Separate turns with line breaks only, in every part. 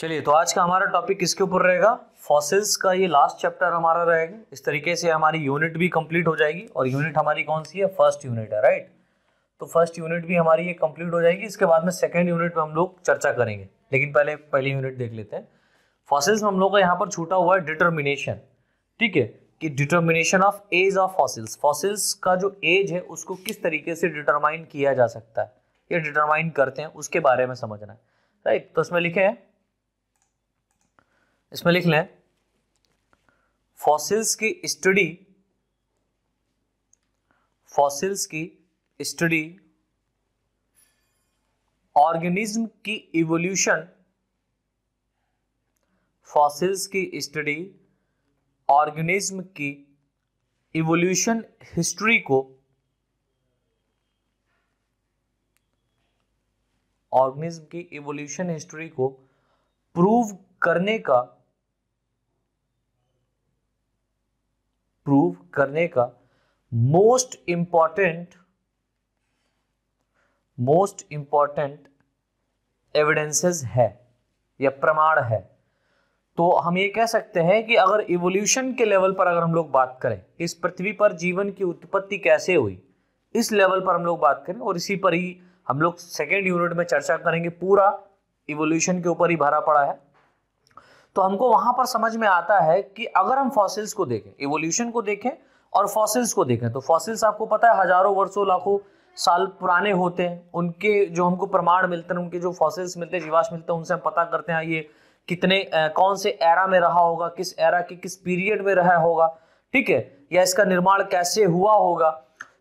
चलिए तो आज का हमारा टॉपिक किसके ऊपर रहेगा फॉसिल्स का ये लास्ट चैप्टर हमारा रहेगा इस तरीके से हमारी यूनिट भी कंप्लीट हो जाएगी और यूनिट हमारी कौन सी है फर्स्ट यूनिट है राइट तो फर्स्ट यूनिट भी हमारी ये कंप्लीट हो जाएगी इसके बाद में सेकेंड यूनिट में हम लोग चर्चा करेंगे लेकिन पहले पहली यूनिट देख लेते हैं फॉसिल्स में हम लोग का यहाँ पर छूटा हुआ है डिटर्मिनेशन ठीक है कि determination of age of fossils fossils का जो एज है उसको किस तरीके से डिटरमाइन किया जा सकता है ये डिटरमाइन करते हैं उसके बारे में समझना है राइट तो उसमें लिखे हैं इसमें लिख लें फॉसिल्स की स्टडी फॉसिल्स की स्टडी ऑर्गेनिज्म की इवोल्यूशन फॉसिल्स की स्टडी ऑर्गेनिज्म की इवोल्यूशन हिस्ट्री को ऑर्गेनिज्म की इवोल्यूशन हिस्ट्री को प्रूव करने का प्रूव करने का most important most important evidences है या प्रमाण है तो हम ये कह सकते हैं कि अगर इवोल्यूशन के लेवल पर अगर हम लोग बात करें इस पृथ्वी पर जीवन की उत्पत्ति कैसे हुई इस लेवल पर हम लोग बात करें और इसी पर ही हम लोग सेकेंड यूनिट में चर्चा करेंगे पूरा इवोल्यूशन के ऊपर ही भरा पड़ा है तो हमको वहां पर समझ में आता है कि अगर हम फॉसिल्स को देखें इवोल्यूशन को देखें और फॉसिल्स को देखें तो फॉसिल्स आपको पता है हजारों वर्षों लाखों साल पुराने होते हैं उनके जो हमको प्रमाण मिलते हैं उनके जो फॉसिल्स मिलते हैं जीवाश मिलते हैं उनसे हम पता करते हैं ये कितने आ, कौन से एरा में रहा होगा किस एरा के किस पीरियड में रहा होगा ठीक है या इसका निर्माण कैसे हुआ होगा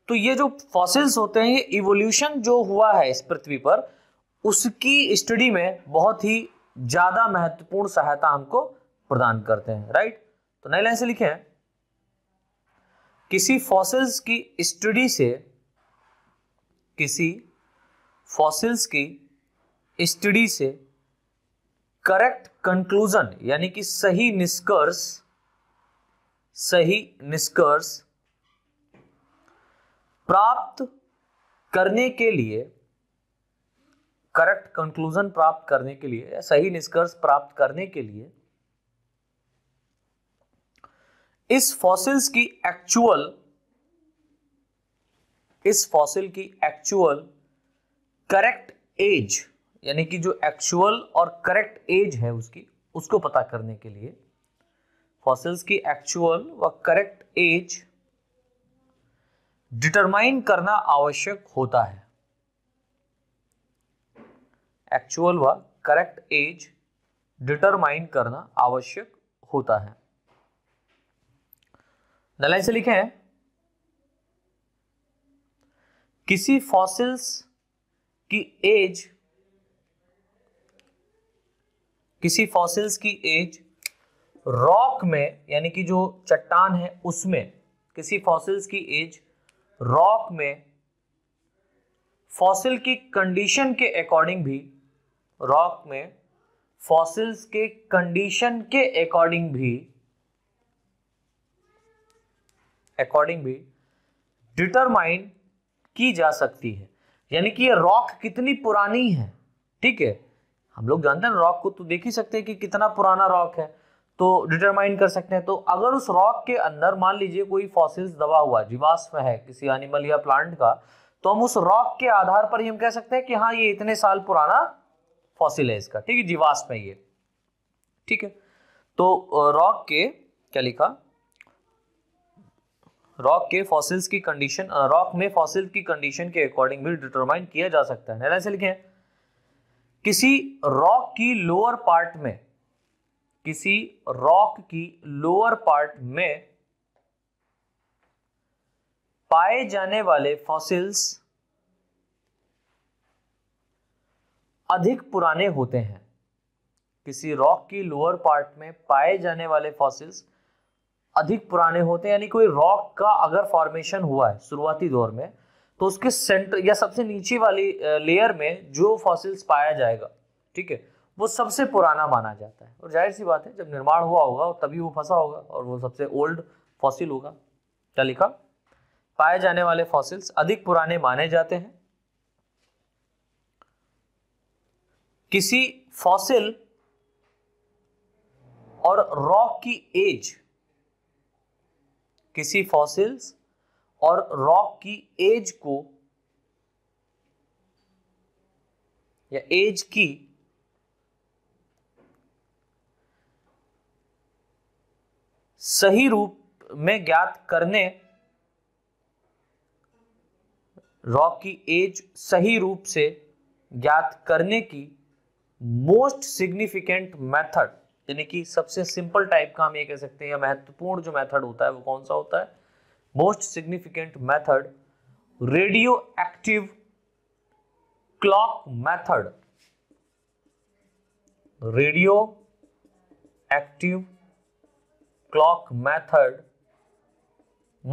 तो ये जो फॉसिल्स होते हैं ये इवोल्यूशन जो हुआ है इस पृथ्वी पर उसकी स्टडी में बहुत ही ज्यादा महत्वपूर्ण सहायता हमको प्रदान करते हैं राइट तो नई लाइन से लिखे हैं किसी फॉसिल्स की स्टडी से किसी फॉसिल्स की स्टडी से करेक्ट कंक्लूजन यानी कि सही निष्कर्ष सही निष्कर्ष प्राप्त करने के लिए करेक्ट कंक्लूजन प्राप्त करने के लिए सही निष्कर्ष प्राप्त करने के लिए इस फॉसिल्स की एक्चुअल इस फॉसिल की एक्चुअल करेक्ट एज यानी कि जो एक्चुअल और करेक्ट एज है उसकी उसको पता करने के लिए फॉसिल्स की एक्चुअल व करेक्ट एज डिटरमाइन करना आवश्यक होता है एक्चुअल व करेक्ट एज डिटरमाइन करना आवश्यक होता है नलाइन से लिखे हैं किसी फॉसिल्स की एज किसी फॉसिल्स की एज रॉक में यानी कि जो चट्टान है उसमें किसी फॉसिल्स की एज रॉक में फॉसिल की कंडीशन के अकॉर्डिंग भी रॉक में फॉसिल्स के कंडीशन के अकॉर्डिंग भी अकॉर्डिंग भी डिटरमाइन की जा सकती है यानी कि ये रॉक कितनी पुरानी है ठीक है हम लोग जानते हैं रॉक को तो देख ही सकते हैं कि कितना पुराना रॉक है तो डिटरमाइन कर सकते हैं तो अगर उस रॉक के अंदर मान लीजिए कोई फॉसिल्स दबा हुआ जीवाश्म है किसी एनिमल या प्लांट का तो हम उस रॉक के आधार पर ही हम कह सकते हैं कि हाँ ये इतने साल पुराना फॉसिल है इसका ठीक है जीवाश्म है ये ठीक है तो रॉक के क्या लिखा रॉक के फॉसिल्स की कंडीशन रॉक में फॉसिल्स की कंडीशन के अकॉर्डिंग भी डिटरमाइन किया जा सकता है ऐसे लिखे किसी रॉक की लोअर पार्ट में किसी रॉक की लोअर पार्ट में पाए जाने वाले फॉसिल्स अधिक पुराने होते हैं किसी रॉक की लोअर पार्ट में पाए जाने वाले फॉसिल्स अधिक पुराने होते हैं यानी कोई रॉक का अगर फॉर्मेशन हुआ है शुरुआती दौर में तो उसके सेंटर या सबसे नीचे वाली लेयर में जो फॉसिल्स पाया जाएगा ठीक है वो सबसे पुराना माना जाता है और जाहिर सी बात है जब निर्माण हुआ होगा तभी वो फंसा होगा और वो सबसे ओल्ड फॉसिल होगा क्या लिखा पाए जाने वाले फॉसिल्स अधिक पुराने माने जाते हैं किसी फॉसिल और रॉक की एज किसी फॉसिल्स और रॉक की एज को या एज की सही रूप में ज्ञात करने रॉक की एज सही रूप से ज्ञात करने की मोस्ट सिग्निफिकेंट मेथड यानी कि सबसे सिंपल टाइप का हम ये कह सकते हैं या महत्वपूर्ण जो मेथड होता है वो कौन सा होता है most significant method radioactive clock method radioactive clock method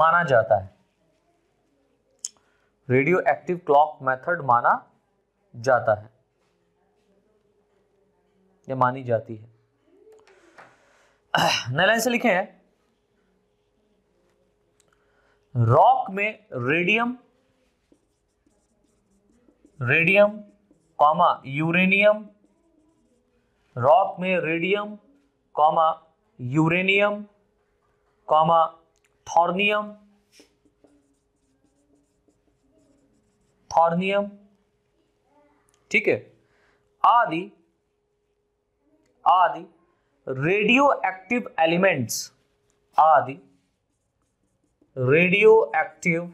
माना जाता है रेडियो एक्टिव क्लॉक मेथड माना जाता है या मानी जाती है नलाइन से लिखे हैं रॉक में radium radium comma uranium rock में radium comma uranium comma thorium thorium ठीक है आदि आदि रेडियो एक्टिव एलिमेंट्स आदि रेडियो एक्टिव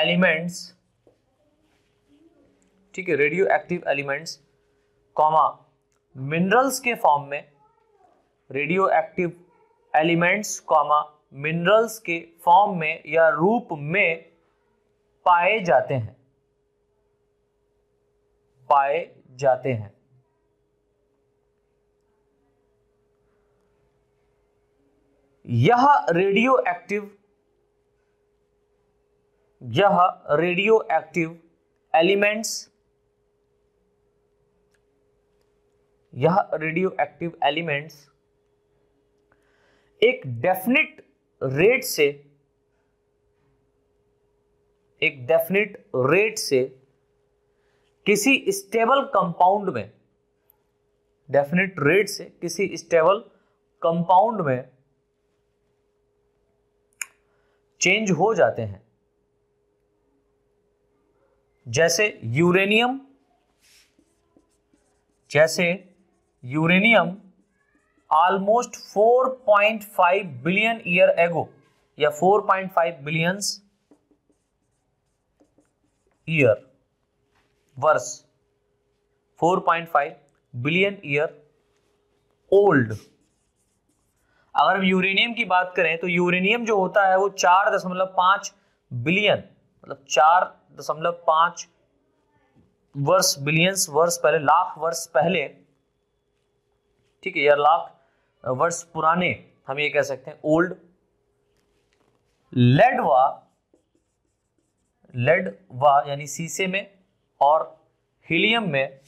एलिमेंट्स ठीक है radio active elements comma minerals के फॉर्म में radio active elements comma minerals के फॉर्म में या रूप में पाए जाते हैं पाए जाते हैं यह रेडियो एक्टिव यह रेडियो एक्टिव एलिमेंट्स यह रेडियो एक्टिव एलिमेंट्स एक डेफिनेट रेट से एक डेफिनेट रेट से किसी स्टेबल कंपाउंड में डेफिनेट रेट से किसी स्टेबल कंपाउंड में चेंज हो जाते हैं जैसे यूरेनियम जैसे uranium almost 4.5 billion year ago या 4.5 बिलियंस ईयर वर्ष 4.5 बिलियन ईयर ओल्ड अगर हम यूरेनियम की बात करें तो यूरेनियम जो होता है वो चार दशमलव पांच बिलियन मतलब चार दशमलव पांच वर्ष बिलियंस वर्ष पहले लाख वर्ष पहले ठीक है या लाख वर्ष पुराने हम ये कह सकते हैं ओल्ड लेड वा लेड वा यानी सीसे में और हीलियम में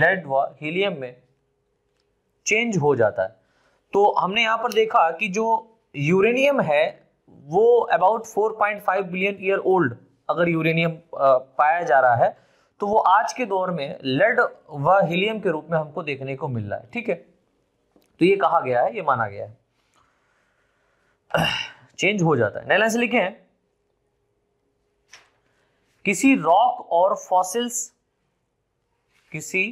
लेड वा हीलियम में चेंज हो जाता है तो हमने यहाँ पर देखा कि जो यूरेनियम है वो अबाउट 4.5 बिलियन ईयर ओल्ड अगर यूरेनियम पाया जा रहा है तो वो आज के दौर में लेड व हीलियम के रूप में हमको देखने को मिल रहा है ठीक है तो ये कहा गया है ये माना गया है चेंज हो जाता है नैला से लिखे हैं किसी रॉक और फॉसिल्स किसी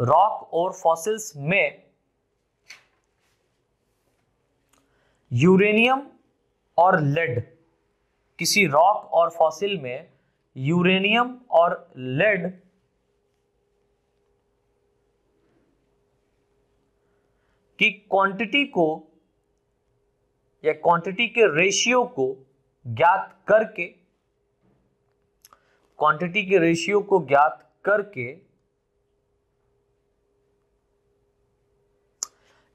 रॉक और फॉसिल्स में यूरेनियम और लेड किसी रॉक और फॉसिल में यूरेनियम और लेड की क्वांटिटी को या क्वांटिटी के रेशियो को ज्ञात करके क्वांटिटी के रेशियो को ज्ञात करके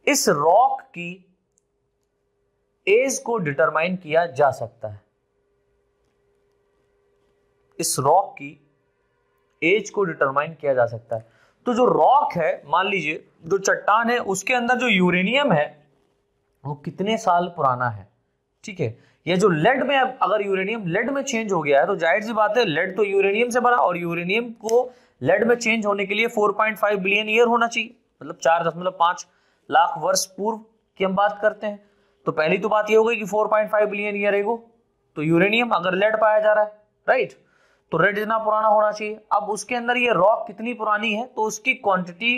इस रॉक की एज को डिटरमाइन किया जा सकता है इस रॉक की एज को डिटरमाइन किया जा सकता है तो जो रॉक है मान लीजिए जो चट्टान है उसके अंदर जो यूरेनियम है वो कितने साल पुराना है ठीक है ये जो लेड में अगर यूरेनियम लेड में चेंज हो गया है तो जाहिर सी बात है लेड तो यूरेनियम से बना और यूरेनियम को लेड में चेंज होने के लिए 4.5 बिलियन ईयर होना चाहिए मतलब चार दशमलव पांच लाख वर्ष पूर्व की हम बात करते हैं तो पहली तो बात यह हो गई कि 4.5 बिलियन ईयर एगो तो यूरेनियम अगर लेड पाया जा रहा है राइट तो रेड इतना पुराना होना चाहिए अब उसके अंदर ये रॉक कितनी पुरानी है तो उसकी क्वांटिटी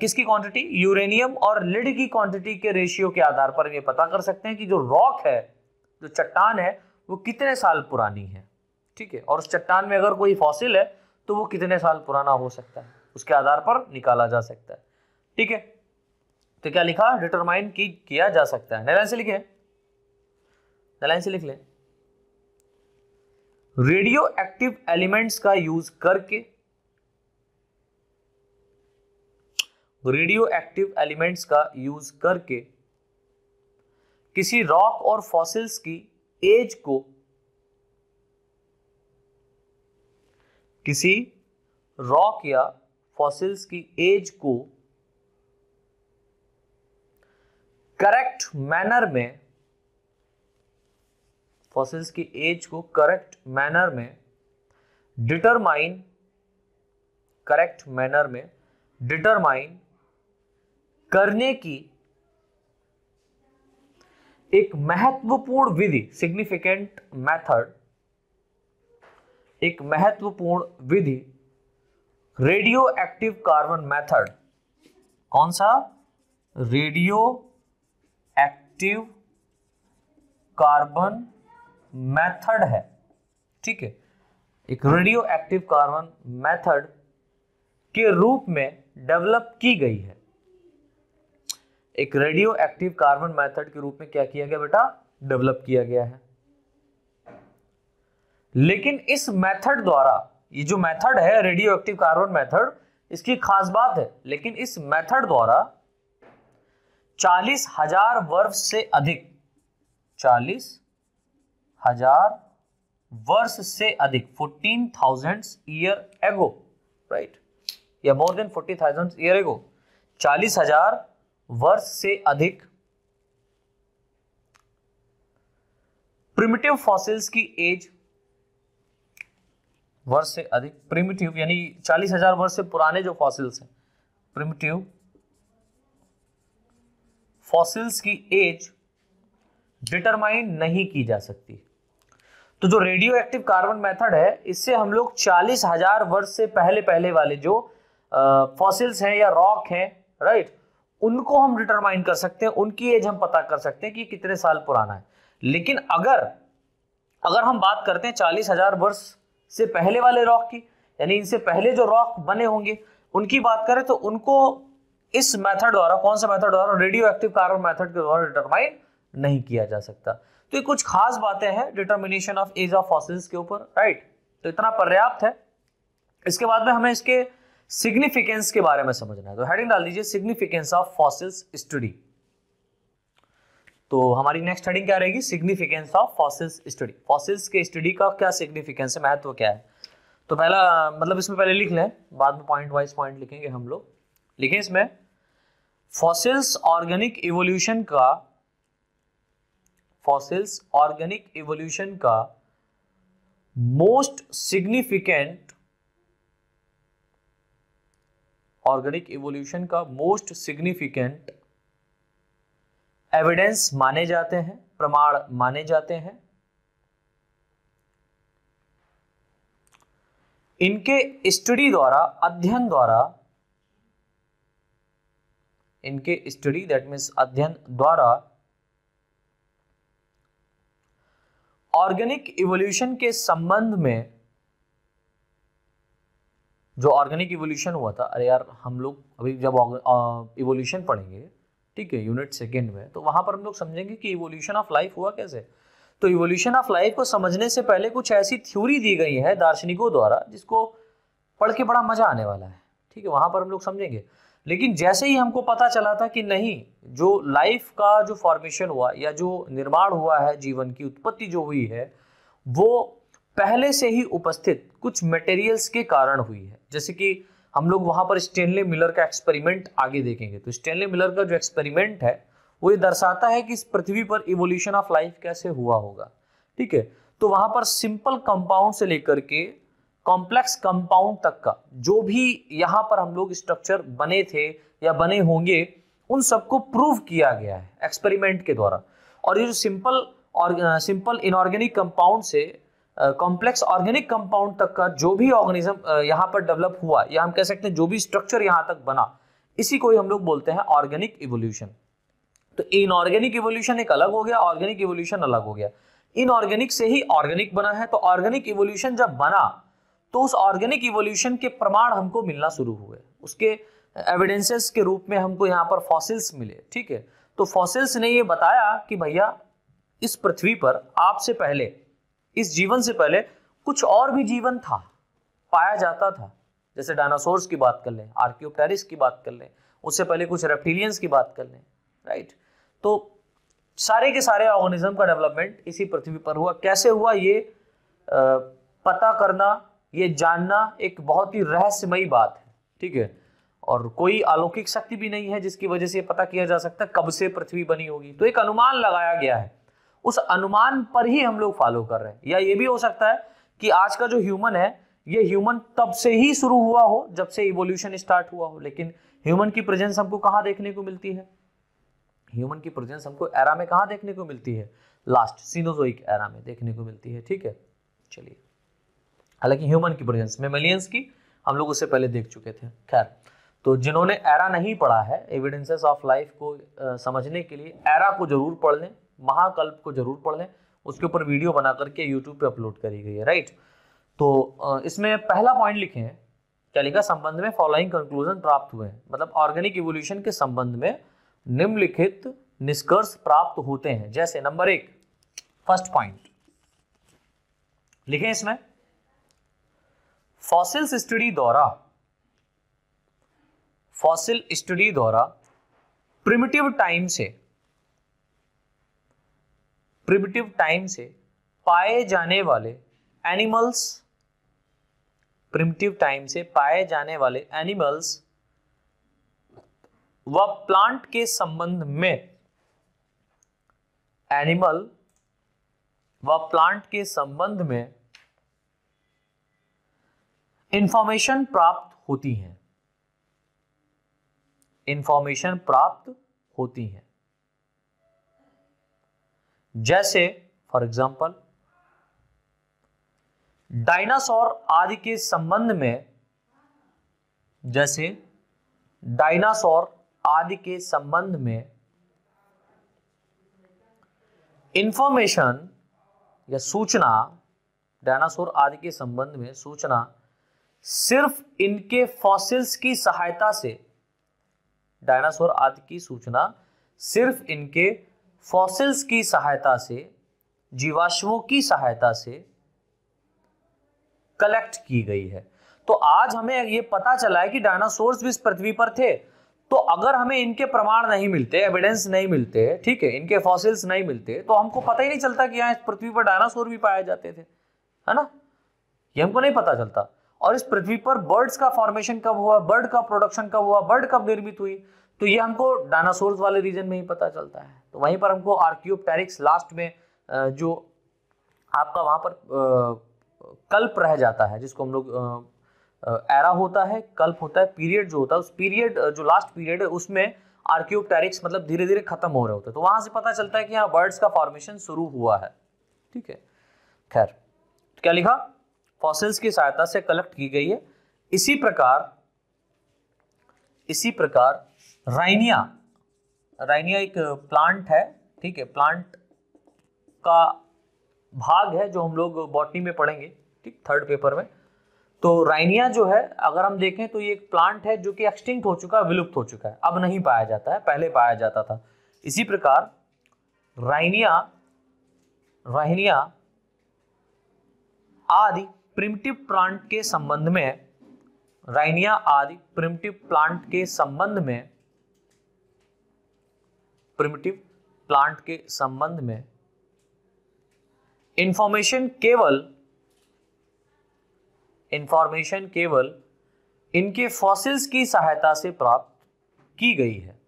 किसकी क्वांटिटी यूरेनियम और लेड की क्वांटिटी के रेशियो के आधार पर ये पता कर सकते हैं कि जो रॉक है जो चट्टान है वो कितने साल पुरानी है ठीक है और उस चट्टान में अगर कोई फॉसिल है तो वो कितने साल पुराना हो सकता है उसके आधार पर निकाला जा सकता है ठीक है तो क्या लिखा डिटरमाइन की किया जा सकता है लाइन से लिखे लाइन से लिख ले रेडियो एक्टिव एलिमेंट्स का यूज करके रेडियो एक्टिव एलिमेंट्स का यूज करके किसी रॉक और फॉसिल्स की एज को किसी रॉक या फॉसिल्स की एज को करेक्ट मैनर में फॉसिल्स की एज को करेक्ट मैनर में डिटरमाइन करेक्ट मैनर में डिटरमाइन करने की एक महत्वपूर्ण विधि सिग्निफिकेंट मेथड एक महत्वपूर्ण विधि रेडियो एक्टिव कार्बन मेथड कौन सा रेडियो एक्टिव कार्बन मेथड है ठीक है एक रेडियो एक्टिव कार्बन मेथड के रूप में डेवलप की गई है एक रेडियो एक्टिव कार्बन मेथड के रूप में क्या किया गया बेटा डेवलप किया गया है लेकिन इस मेथड द्वारा ये जो मेथड है रेडियो एक्टिव कार्बन मेथड इसकी खास बात है लेकिन इस मेथड द्वारा चालीस हजार वर्ष से अधिक चालीस हजार वर्ष से अधिक fourteen thousand year ago right या more than forty thousand year ago चालीस हजार वर्ष से अधिक प्रिमिटिव फॉसिल्स की एज वर्ष से अधिक प्रिमिटिव यानी चालीस हजार वर्ष से पुराने जो फॉसिल्स हैं प्रिमिटिव फॉसिल्स की एज डिटरमाइन नहीं की जा सकती तो जो रेडियो एक्टिव कार्बन मेथड है इससे हम लोग चालीस हजार वर्ष से पहले पहले वाले जो फॉसिल्स हैं या रॉक हैं राइट उनको हम डिटरमाइन कर सकते हैं उनकी एज हम पता कर सकते हैं कि कितने साल पुराना है लेकिन अगर अगर हम बात करते हैं चालीस हजार वर्ष से पहले वाले रॉक की यानी इनसे पहले जो रॉक बने होंगे उनकी बात करें तो उनको इस मेथड द्वारा कौन सा मेथड द्वारा रेडियो एक्टिव कार्बन मेथड के द्वारा डिटरमाइन नहीं किया जा सकता तो ये कुछ खास बातें हैं determination of age of fossils के ऊपर राइट तो इतना पर्याप्त है इसके बाद में हमें इसके सिग्निफिकेंस के बारे में समझना है तो हेडिंग डाल दीजिए सिग्निफिकेंस ऑफ फॉसिल्स स्टडी तो हमारी नेक्स्ट हेडिंग क्या रहेगी significance of fossils study fossils के स्टडी का क्या सिग्निफिकेंस है महत्व क्या है तो पहला मतलब इसमें पहले लिख लें बाद में पॉइंट वाइज पॉइंट लिखेंगे हम लोग लिखिए इसमें फॉसिल्स ऑर्गेनिक इवोल्यूशन का फॉसिल्स ऑर्गेनिक इवोल्यूशन का मोस्ट सिग्निफिकेंट ऑर्गेनिक इवोल्यूशन का मोस्ट सिग्निफिकेंट एविडेंस माने जाते हैं प्रमाण माने जाते हैं इनके स्टडी द्वारा अध्ययन द्वारा इनके स्टडी दैट मीन्स अध्ययन द्वारा ऑर्गेनिक इवोल्यूशन के संबंध में जो ऑर्गेनिक इवोल्यूशन हुआ था अरे यार हम लोग अभी जब इवोल्यूशन पढ़ेंगे ठीक है यूनिट सेकेंड में तो वहां पर हम लोग समझेंगे कि इवोल्यूशन ऑफ लाइफ हुआ कैसे तो इवोल्यूशन ऑफ लाइफ को समझने से पहले कुछ ऐसी थ्योरी दी गई है दार्शनिकों द्वारा जिसको पढ़ के बड़ा मजा आने वाला है ठीक है वहां पर हम लोग समझेंगे लेकिन जैसे ही हमको पता चला था कि नहीं जो लाइफ का जो फॉर्मेशन हुआ या जो निर्माण हुआ है जीवन की उत्पत्ति जो हुई है वो पहले से ही उपस्थित कुछ मटेरियल्स के कारण हुई है जैसे कि हम लोग वहाँ पर स्टेनले मिलर का एक्सपेरिमेंट आगे देखेंगे तो स्टेनले मिलर का जो एक्सपेरिमेंट है वो ये दर्शाता है कि इस पृथ्वी पर इवोल्यूशन ऑफ लाइफ कैसे हुआ होगा ठीक है तो वहाँ पर सिंपल कंपाउंड से लेकर के कॉम्प्लेक्स कंपाउंड तक का जो भी यहां पर हम लोग स्ट्रक्चर बने थे या बने होंगे उन सबको प्रूव किया गया है एक्सपेरिमेंट के द्वारा और ये जो सिंपल और सिंपल इनऑर्गेनिक कंपाउंड से कॉम्प्लेक्स ऑर्गेनिक कंपाउंड तक का जो भी ऑर्गेनिज्म यहाँ पर डेवलप हुआ या हम कह सकते हैं जो भी स्ट्रक्चर यहाँ तक बना इसी को ही हम लोग बोलते हैं ऑर्गेनिक इवोल्यूशन तो इनऑर्गेनिक इवोल्यूशन एक अलग हो गया ऑर्गेनिक इवोल्यूशन अलग हो गया इनऑर्गेनिक से ही ऑर्गेनिक बना है तो ऑर्गेनिक इवोल्यूशन जब बना तो उस ऑर्गेनिक इवोल्यूशन के प्रमाण हमको मिलना शुरू हुए उसके एविडेंसेस के रूप में हमको यहाँ पर फॉसिल्स मिले ठीक है तो फॉसिल्स ने ये बताया कि भैया इस पृथ्वी पर आपसे पहले इस जीवन से पहले कुछ और भी जीवन था पाया जाता था जैसे डायनासोर्स की बात कर लें आर्क्योपेरिस की बात कर लें उससे पहले कुछ रेप्टिलियंस की बात कर लें राइट तो सारे के सारे ऑर्गेनिज्म का डेवलपमेंट इसी पृथ्वी पर हुआ कैसे हुआ ये आ, पता करना ये जानना एक बहुत ही रहस्यमयी बात है ठीक है और कोई अलौकिक शक्ति भी नहीं है जिसकी वजह से पता किया जा सकता है कब से पृथ्वी बनी होगी तो एक अनुमान लगाया गया है उस अनुमान पर ही हम लोग फॉलो कर रहे हैं या ये भी हो सकता है कि आज का जो ह्यूमन है ये ह्यूमन तब से ही शुरू हुआ हो जब से इवोल्यूशन स्टार्ट हुआ हो लेकिन ह्यूमन की प्रेजेंस हमको कहाँ देखने को मिलती है ह्यूमन की प्रेजेंस हमको एरा में कहाँ देखने को मिलती है लास्ट सीनोजोइक एरा में देखने को मिलती है ठीक है चलिए हालांकि ह्यूमन की प्रेजेंस में की हम लोग उससे पहले देख चुके थे खैर तो जिन्होंने एरा नहीं पढ़ा है एविडेंसेस ऑफ लाइफ को आ, समझने के लिए एरा को जरूर पढ़ लें महाकल्प को जरूर पढ़ लें उसके ऊपर वीडियो बना करके यूट्यूब पे अपलोड करी गई है राइट तो इसमें पहला पॉइंट लिखे हैं क्या लिखा संबंध में फॉलोइंग कंक्लूजन प्राप्त हुए हैं मतलब ऑर्गेनिक इवोल्यूशन के संबंध में निम्नलिखित निष्कर्ष प्राप्त होते हैं जैसे नंबर एक फर्स्ट पॉइंट लिखे इसमें फॉसिल स्टडी द्वारा फॉसिल स्टडी द्वारा प्रिमिटिव टाइम से प्रिमिटिव टाइम से पाए जाने वाले एनिमल्स प्रिमिटिव टाइम से पाए जाने वाले एनिमल्स व प्लांट के संबंध में एनिमल व प्लांट के संबंध में इंफॉर्मेशन प्राप्त होती हैं इंफॉर्मेशन प्राप्त होती हैं जैसे फॉर एग्जाम्पल डायनासोर आदि के संबंध में जैसे डायनासोर आदि के संबंध में इंफॉर्मेशन या सूचना डायनासोर आदि के संबंध में सूचना सिर्फ इनके फॉसिल्स की सहायता से डायनासोर आदि की सूचना सिर्फ इनके फॉसिल्स की सहायता से जीवाश्मों की सहायता से कलेक्ट की गई है तो आज हमें यह पता चला है कि डायनासोर्स भी इस पृथ्वी पर थे तो अगर हमें इनके प्रमाण नहीं मिलते एविडेंस नहीं मिलते ठीक है इनके फॉसिल्स नहीं मिलते तो हमको पता ही नहीं चलता कि यहां इस पृथ्वी पर डायनासोर भी पाए जाते थे है ना ये हमको नहीं पता चलता और इस पृथ्वी पर बर्ड्स का फॉर्मेशन कब हुआ बर्ड का प्रोडक्शन कब हुआ बर्ड कब निर्मित हुई तो ये हमको डायनासोर वाले रीजन में ही पता चलता है तो वहीं पर हमको आर्क्योपटेरिक्स लास्ट में जो आपका वहां पर कल्प रह जाता है जिसको हम लोग एरा होता है कल्प होता है पीरियड जो होता है उस पीरियड जो लास्ट पीरियड है उसमें आर्क्योपटेरिक्स मतलब धीरे धीरे खत्म हो रहे होते हैं तो वहां से पता चलता है कि यहाँ बर्ड्स का फॉर्मेशन शुरू हुआ है ठीक है खैर तो क्या लिखा फॉसिल्स की सहायता से कलेक्ट की गई है इसी प्रकार इसी प्रकार राइनिया राइनिया एक प्लांट है ठीक है प्लांट का भाग है जो हम लोग बॉटनी में पढ़ेंगे ठीक थर्ड पेपर में तो राइनिया जो है अगर हम देखें तो ये एक प्लांट है जो कि एक्सटिंक्ट हो चुका है विलुप्त हो चुका है अब नहीं पाया जाता है पहले पाया जाता था इसी प्रकार राइनिया राइनिया आदि प्रिमटिव प्लांट के संबंध में राइनिया आदि प्रिमटिव प्लांट के संबंध में प्रिमटिव प्लांट के संबंध में इंफॉर्मेशन केवल इंफॉर्मेशन केवल इनके फॉसिल्स की सहायता से प्राप्त की गई है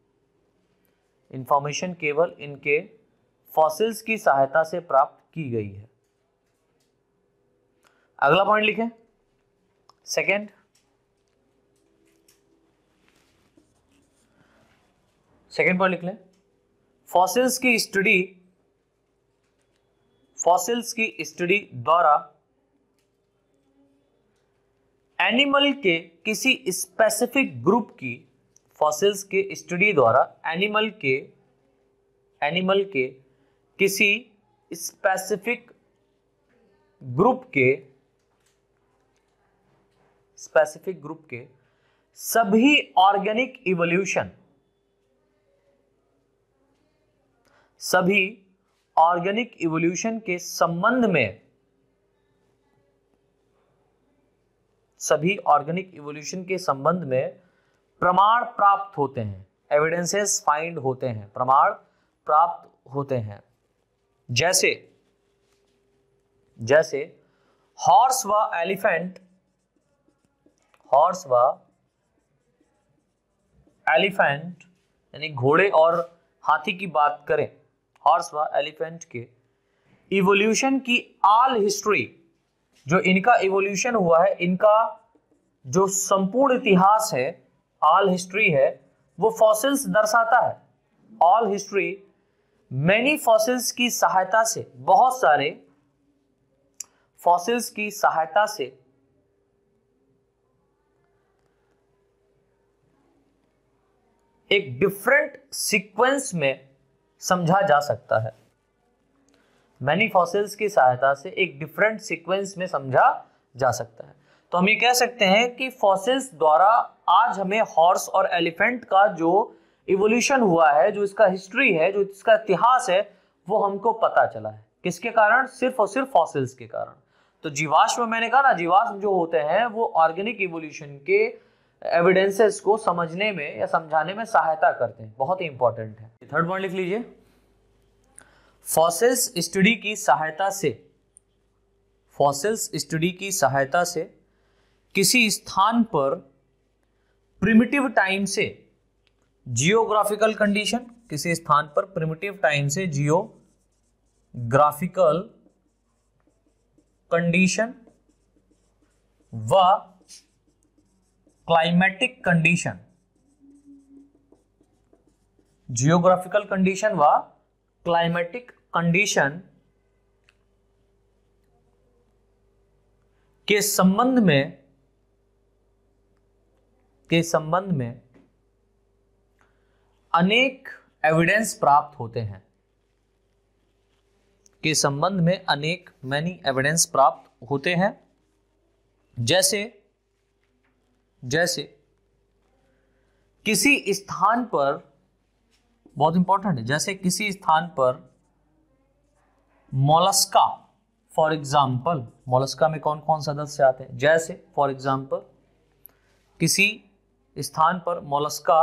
इंफॉर्मेशन केवल इनके फॉसिल्स की सहायता से प्राप्त की गई है अगला पॉइंट लिखें सेकेंड सेकेंड पॉइंट लिख लें फॉसिल्स की स्टडी फॉसिल्स की स्टडी द्वारा एनिमल के किसी स्पेसिफिक ग्रुप की फॉसिल्स के स्टडी द्वारा एनिमल के एनिमल के किसी स्पेसिफिक ग्रुप के स्पेसिफिक ग्रुप के सभी ऑर्गेनिक इवोल्यूशन सभी ऑर्गेनिक इवोल्यूशन के संबंध में सभी ऑर्गेनिक इवोल्यूशन के संबंध में प्रमाण प्राप्त होते हैं एविडेंसेस फाइंड होते हैं प्रमाण प्राप्त होते हैं जैसे जैसे हॉर्स व एलिफेंट हॉर्स व एलिफेंट यानी घोड़े और हाथी की बात करें हॉर्स व एलिफेंट के इवोल्यूशन की आल हिस्ट्री जो इनका इवोल्यूशन हुआ है इनका जो संपूर्ण इतिहास है आल हिस्ट्री है वो फॉसिल्स दर्शाता है ऑल हिस्ट्री मैनी फॉसिल्स की सहायता से बहुत सारे फॉसिल्स की सहायता से एक डिफरेंट सीक्वेंस में समझा जा सकता है मैनी फॉसिल्स की सहायता से एक डिफरेंट सीक्वेंस में समझा जा सकता है तो हम ये कह सकते हैं कि फॉसिल्स द्वारा आज हमें हॉर्स और एलिफेंट का जो इवोल्यूशन हुआ है जो इसका हिस्ट्री है जो इसका इतिहास है वो हमको पता चला है किसके कारण सिर्फ और सिर्फ फॉसिल्स के कारण तो जीवाश्म मैंने कहा ना जीवाश्म जो होते हैं वो ऑर्गेनिक इवोल्यूशन के एविडेंसेस को समझने में या समझाने में सहायता करते हैं बहुत ही इंपॉर्टेंट है थर्ड पॉइंट लिख लीजिए फॉसिल्स स्टडी की सहायता से फॉसिल्स स्टडी की सहायता से किसी स्थान पर प्रिमिटिव टाइम से जियोग्राफिकल कंडीशन किसी स्थान पर प्रिमिटिव टाइम से जियोग्राफिकल कंडीशन व क्लाइमेटिक कंडीशन जियोग्राफिकल कंडीशन व क्लाइमेटिक कंडीशन के संबंध में के संबंध में अनेक एविडेंस प्राप्त होते हैं के संबंध में अनेक मैनी एविडेंस प्राप्त होते हैं जैसे जैसे किसी स्थान पर बहुत इंपॉर्टेंट है जैसे किसी स्थान पर मोलस्का फॉर एग्जाम्पल मोलस्का में कौन कौन सदस्य आते हैं जैसे फॉर एग्जाम्पल किसी स्थान पर मोलस्का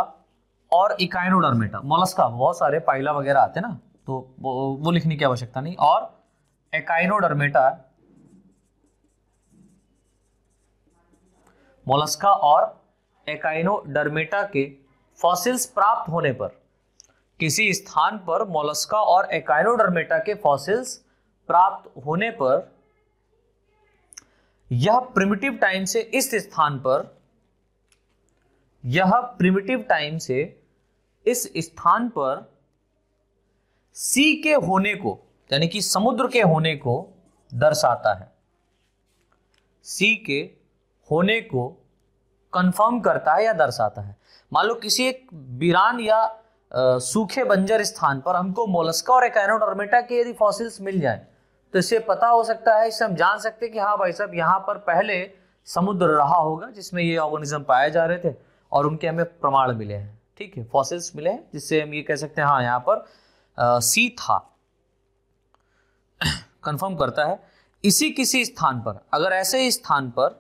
और इकाइनोडर्मेटा मोलस्का बहुत सारे पाइला वगैरह आते हैं ना तो वो, वो लिखने की आवश्यकता नहीं और एकाइनोडर्मेटा मोलस्का और एकाइनोडर्मेटा के फॉसिल्स प्राप्त होने पर किसी स्थान पर मोलस्का और एकाइनोडर्मेटा के फॉसिल्स प्राप्त होने पर यह प्रिमिटिव टाइम से इस स्थान पर यह प्रिमिटिव टाइम से इस स्थान पर सी के होने को यानी कि समुद्र के होने को दर्शाता है सी के होने को कंफर्म करता है या दर्शाता है मान लो किसी एक वीरान या आ, सूखे बंजर स्थान पर हमको मोलस्का और एकैनोडर्मेटा के यदि फॉसिल्स मिल जाए तो इससे पता हो सकता है इससे हम जान सकते हैं कि हाँ भाई साहब यहाँ पर पहले समुद्र रहा होगा जिसमें ये ऑर्गेनिज्म पाए जा रहे थे और उनके हमें प्रमाण मिले हैं ठीक है फॉसिल्स मिले हैं जिससे हम ये कह सकते हैं हाँ यहाँ पर आ, सी था कंफर्म करता है इसी किसी स्थान पर अगर ऐसे स्थान पर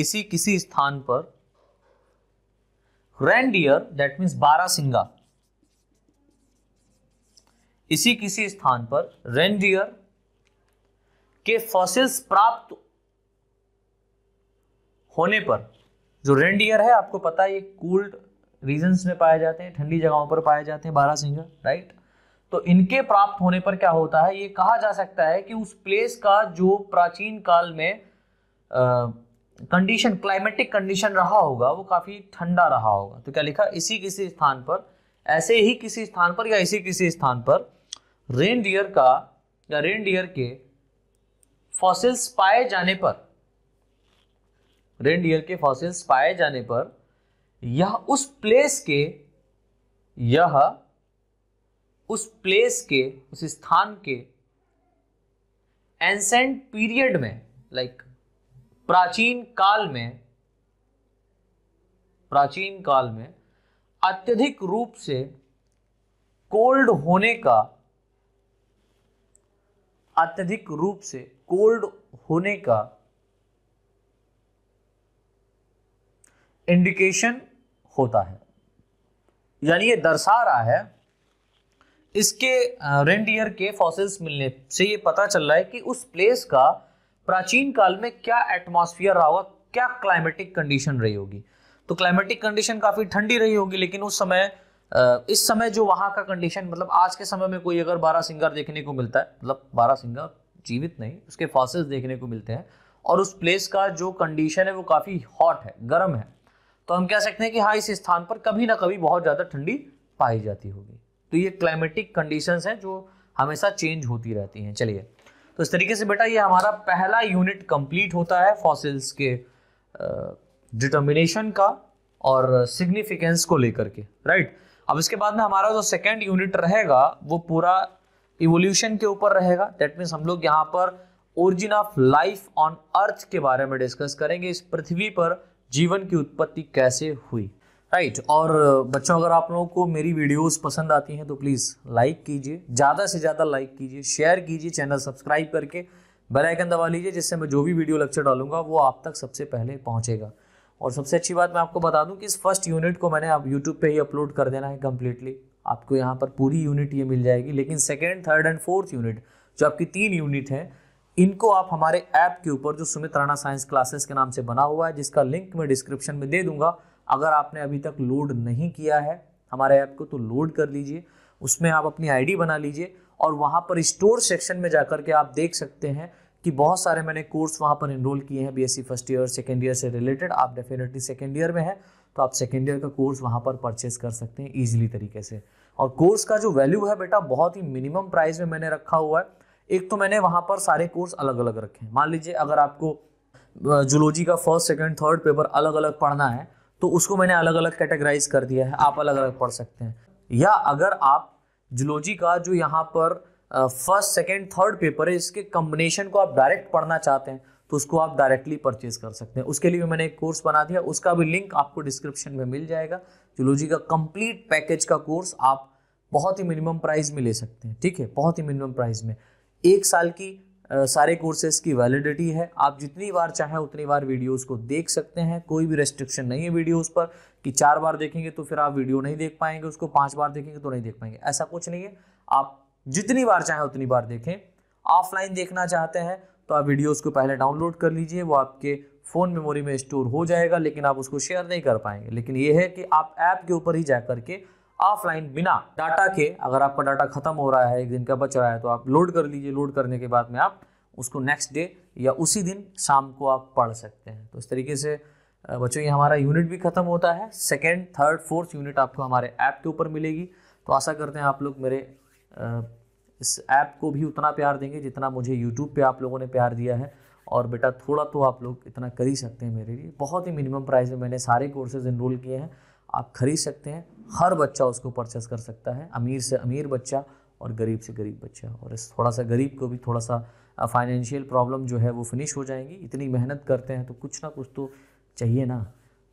इसी किसी स्थान पर रेंडियर दैट मीन्स बारह सिंगा इसी किसी स्थान पर रेंडियर के फॉसिल्स प्राप्त होने पर जो रेंडियर है आपको पता है ये कूल्ड रीजन्स में पाए जाते हैं ठंडी जगहों पर पाए जाते हैं बारह सिंगा राइट तो इनके प्राप्त होने पर क्या होता है ये कहा जा सकता है कि उस प्लेस का जो प्राचीन काल में कंडीशन क्लाइमेटिक कंडीशन रहा होगा वो काफ़ी ठंडा रहा होगा तो क्या लिखा इसी किसी स्थान पर ऐसे ही किसी स्थान पर या इसी किसी स्थान पर रेन डियर का या रेन डियर के फॉसिल्स पाए जाने पर रेन डियर के फॉसिल्स पाए जाने पर यह उस प्लेस के यह उस प्लेस के उस स्थान के एंसेंट पीरियड में लाइक प्राचीन काल में प्राचीन काल में अत्यधिक रूप से कोल्ड होने का अत्यधिक रूप से कोल्ड होने का इंडिकेशन होता है यानी ये दर्शा रहा है इसके रेंडियर के फॉसिल्स मिलने से ये पता चल रहा है कि उस प्लेस का प्राचीन काल में क्या एटमोसफियर रहा होगा क्या क्लाइमेटिक कंडीशन रही होगी तो क्लाइमेटिक कंडीशन काफ़ी ठंडी रही होगी लेकिन उस समय इस समय जो वहाँ का कंडीशन मतलब आज के समय में कोई अगर बारह सिंगर देखने को मिलता है मतलब बारह सिंगर जीवित नहीं उसके फॉसिल्स देखने को मिलते हैं और उस प्लेस का जो कंडीशन है वो काफ़ी हॉट है गर्म है तो हम कह सकते हैं कि हाँ इस स्थान पर कभी ना कभी बहुत ज़्यादा ठंडी पाई जाती होगी तो ये क्लाइमेटिक कंडीशंस हैं जो हमेशा चेंज होती रहती हैं चलिए तो इस तरीके से बेटा ये हमारा पहला यूनिट कंप्लीट होता है फॉसिल्स के डिटर्मिनेशन का और सिग्निफिकेंस को लेकर के राइट अब इसके बाद में हमारा जो सेकेंड यूनिट रहेगा वो पूरा इवोल्यूशन के ऊपर रहेगा दैट मीन्स हम लोग यहाँ पर origin of life on earth के बारे में डिस्कस करेंगे इस पृथ्वी पर जीवन की उत्पत्ति कैसे हुई राइट right. और बच्चों अगर आप लोगों को मेरी वीडियोस पसंद आती हैं तो प्लीज़ लाइक कीजिए ज़्यादा से ज़्यादा लाइक कीजिए शेयर कीजिए चैनल सब्सक्राइब करके बेल आइकन दबा लीजिए जिससे मैं जो भी वीडियो लेक्चर डालूंगा वो आप तक सबसे पहले पहुंचेगा और सबसे अच्छी बात मैं आपको बता दूं कि इस फर्स्ट यूनिट को मैंने आप यूट्यूब पर ही अपलोड कर देना है कम्प्लीटली आपको यहाँ पर पूरी यूनिट ये मिल जाएगी लेकिन second third and fourth unit जो आपकी तीन यूनिट हैं इनको आप हमारे ऐप के ऊपर जो सुमित राणा साइंस क्लासेस के नाम से बना हुआ है जिसका लिंक मैं डिस्क्रिप्शन में दे दूंगा अगर आपने अभी तक लोड नहीं किया है हमारे ऐप को तो लोड कर लीजिए उसमें आप अपनी आईडी बना लीजिए और वहाँ पर स्टोर सेक्शन में जाकर के आप देख सकते हैं कि बहुत सारे मैंने कोर्स वहाँ पर इनरोल किए हैं BSc first year second year से रिलेटेड आप डेफिनेटली सेकेंड ईयर में हैं तो आप सेकेंड ईयर का कोर्स वहाँ पर परचेस कर सकते हैं ईजिली तरीके से और कोर्स का जो वैल्यू है बेटा बहुत ही मिनिमम प्राइस में मैंने रखा हुआ है एक तो मैंने वहाँ पर सारे कोर्स अलग अलग रखे हैं मान लीजिए अगर आपको जूलॉजी का फर्स्ट सेकेंड थर्ड पेपर अलग अलग पढ़ना है तो उसको मैंने अलग अलग कैटेगराइज कर दिया है आप अलग अलग पढ़ सकते हैं या अगर आप जुलोजी का जो यहाँ पर फर्स्ट सेकेंड थर्ड पेपर है इसके कम्बिनेशन को आप डायरेक्ट पढ़ना चाहते हैं तो उसको आप डायरेक्टली परचेज कर सकते हैं उसके लिए भी मैंने एक कोर्स बना दिया उसका भी लिंक आपको डिस्क्रिप्शन में मिल जाएगा जुलोजी का कंप्लीट पैकेज का कोर्स आप बहुत ही मिनिमम प्राइस में ले सकते हैं ठीक है बहुत ही मिनिमम प्राइस में एक साल की सारे कोर्सेज़ की वैलिडिटी है आप जितनी बार चाहें उतनी बार वीडियोस को देख सकते हैं कोई भी रेस्ट्रिक्शन नहीं है वीडियोस पर कि चार बार देखेंगे तो फिर आप वीडियो नहीं देख पाएंगे उसको पांच बार देखेंगे तो नहीं देख पाएंगे ऐसा कुछ नहीं है आप जितनी बार चाहें उतनी बार देखें ऑफलाइन देखना चाहते हैं तो आप वीडियोज़ को पहले डाउनलोड कर लीजिए वो आपके फ़ोन मेमोरी में स्टोर हो जाएगा लेकिन आप उसको शेयर नहीं कर पाएंगे लेकिन ये है कि आप ऐप के ऊपर ही जा करके ऑफलाइन बिना डाटा के अगर आपका डाटा खत्म हो रहा है एक दिन का बच रहा है तो आप लोड कर लीजिए लोड करने के बाद में आप उसको नेक्स्ट डे या उसी दिन शाम को आप पढ़ सकते हैं तो इस तरीके से बच्चों ये हमारा यूनिट भी खत्म होता है सेकेंड थर्ड फोर्थ यूनिट आपको हमारे ऐप के ऊपर मिलेगी तो आशा करते हैं आप लोग मेरे इस ऐप को भी उतना प्यार देंगे जितना मुझे यूट्यूब पे आप लोगों ने प्यार दिया है और बेटा थोड़ा तो आप लोग इतना कर ही सकते हैं मेरे लिए बहुत ही मिनिमम प्राइस में मैंने सारे कोर्सेज इनरोल किए हैं आप खरीद सकते हैं हर बच्चा उसको परचेस कर सकता है अमीर से अमीर बच्चा और गरीब से गरीब बच्चा और इस थोड़ा सा गरीब को भी थोड़ा सा फाइनेंशियल प्रॉब्लम जो है वो फिनिश हो जाएंगी इतनी मेहनत करते हैं तो कुछ ना कुछ तो चाहिए ना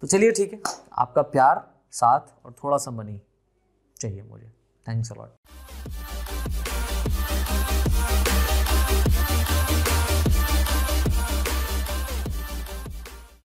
तो चलिए ठीक है आपका प्यार साथ और थोड़ा सा मनी चाहिए मुझे थैंक्स अलॉट